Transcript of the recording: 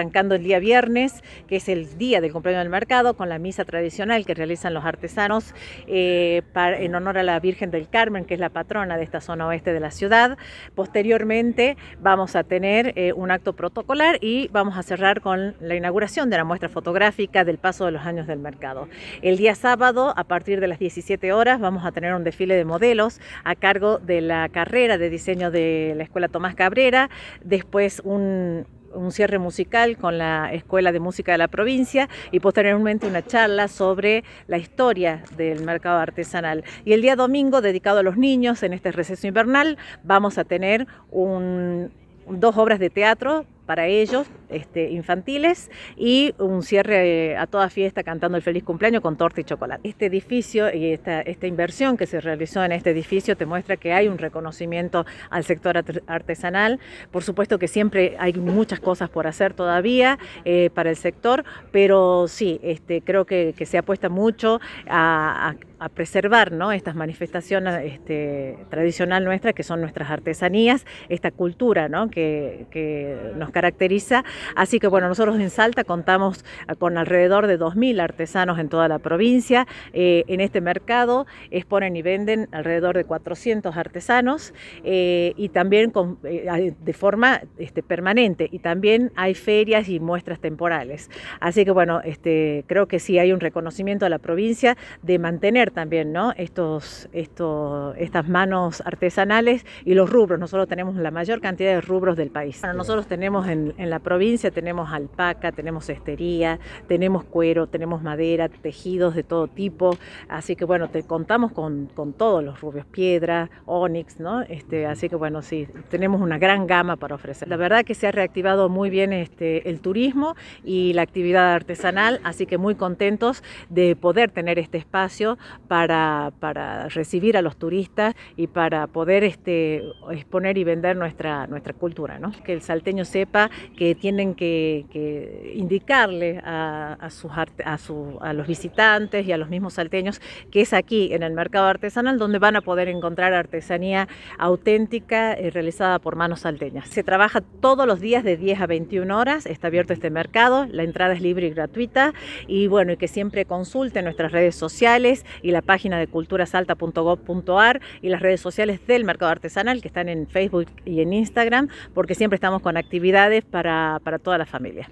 Arrancando el día viernes, que es el día del cumpleaños del mercado, con la misa tradicional que realizan los artesanos eh, en honor a la Virgen del Carmen, que es la patrona de esta zona oeste de la ciudad. Posteriormente vamos a tener eh, un acto protocolar y vamos a cerrar con la inauguración de la muestra fotográfica del paso de los años del mercado. El día sábado, a partir de las 17 horas, vamos a tener un desfile de modelos a cargo de la carrera de diseño de la Escuela Tomás Cabrera, después un, un cierre musical con la Escuela de Música de la provincia y posteriormente una charla sobre la historia del mercado artesanal. Y el día domingo, dedicado a los niños en este receso invernal, vamos a tener un, dos obras de teatro para ellos, este, infantiles y un cierre eh, a toda fiesta cantando el feliz cumpleaños con torta y chocolate. Este edificio y esta, inversión que se realizó en este edificio te muestra que hay un reconocimiento al sector artesanal. Por supuesto que siempre hay muchas cosas por hacer todavía eh, para el sector, pero sí, este, creo que, se apuesta mucho a, preservar estas manifestaciones este, tradicional nuestra, que son nuestras artesanías, esta cultura que, nos caracteriza Así que bueno, nosotros en Salta contamos eh, con alrededor de 2.000 artesanos en toda la provincia. Eh, en este mercado exponen y venden alrededor de 400 artesanos eh, y también de forma este, permanente. Y también hay ferias y muestras temporales. Así que bueno, este, creo que sí hay un reconocimiento a la provincia de mantener también estos, estas manos artesanales y los rubros. Nosotros tenemos la mayor cantidad de rubros del país. nosotros tenemos en la provincia tenemos alpaca, tenemos estería, tenemos cuero, tenemos madera, tejidos de todo tipo. Así que bueno, te contamos con, todos los rubios, piedra, onix, ¿no? Este, así que bueno, sí, tenemos una gran gama para ofrecer. La verdad que se ha reactivado muy bien este, el turismo y la actividad artesanal, así que muy contentos de poder tener este espacio para, para recibir a los turistas y para poder este, exponer y vender nuestra, nuestra cultura, ¿no? Que el salteño sepa que tiene tienen que, indicarle a, sus, a, a los visitantes y a los mismos salteños que es aquí, en el mercado artesanal, donde van a poder encontrar artesanía auténtica eh, realizada por manos salteñas. Se trabaja todos los días de 10 a 21 horas, está abierto este mercado, la entrada es libre y gratuita y bueno, y que siempre consulten nuestras redes sociales y la página de culturasalta.gov.ar y las redes sociales del mercado artesanal que están en Facebook y en Instagram, porque siempre estamos con actividades para para toda la familia.